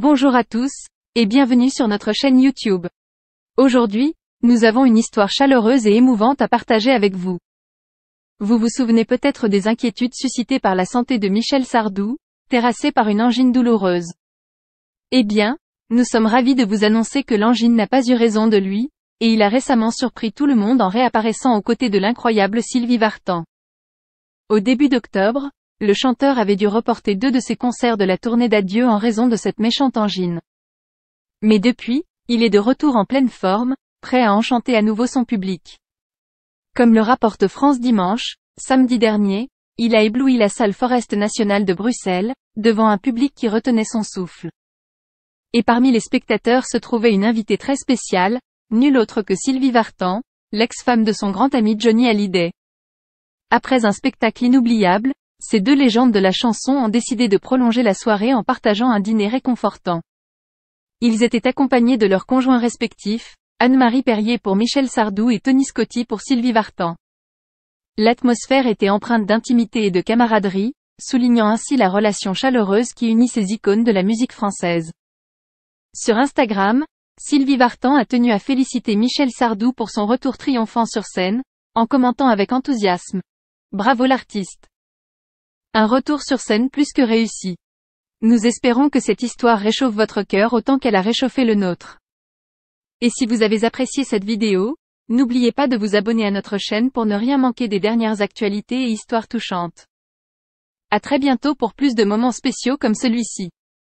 Bonjour à tous, et bienvenue sur notre chaîne YouTube. Aujourd'hui, nous avons une histoire chaleureuse et émouvante à partager avec vous. Vous vous souvenez peut-être des inquiétudes suscitées par la santé de Michel Sardou, terrassé par une angine douloureuse. Eh bien, nous sommes ravis de vous annoncer que l'angine n'a pas eu raison de lui, et il a récemment surpris tout le monde en réapparaissant aux côtés de l'incroyable Sylvie Vartan. Au début d'octobre, le chanteur avait dû reporter deux de ses concerts de la tournée d'adieu en raison de cette méchante angine. Mais depuis, il est de retour en pleine forme, prêt à enchanter à nouveau son public. Comme le rapporte France Dimanche, samedi dernier, il a ébloui la salle Forest Nationale de Bruxelles, devant un public qui retenait son souffle. Et parmi les spectateurs se trouvait une invitée très spéciale, nulle autre que Sylvie Vartan, l'ex-femme de son grand ami Johnny Hallyday. Après un spectacle inoubliable, ces deux légendes de la chanson ont décidé de prolonger la soirée en partageant un dîner réconfortant. Ils étaient accompagnés de leurs conjoints respectifs, Anne-Marie Perrier pour Michel Sardou et Tony Scotti pour Sylvie Vartan. L'atmosphère était empreinte d'intimité et de camaraderie, soulignant ainsi la relation chaleureuse qui unit ces icônes de la musique française. Sur Instagram, Sylvie Vartan a tenu à féliciter Michel Sardou pour son retour triomphant sur scène, en commentant avec enthousiasme. Bravo l'artiste un retour sur scène plus que réussi. Nous espérons que cette histoire réchauffe votre cœur autant qu'elle a réchauffé le nôtre. Et si vous avez apprécié cette vidéo, n'oubliez pas de vous abonner à notre chaîne pour ne rien manquer des dernières actualités et histoires touchantes. À très bientôt pour plus de moments spéciaux comme celui-ci.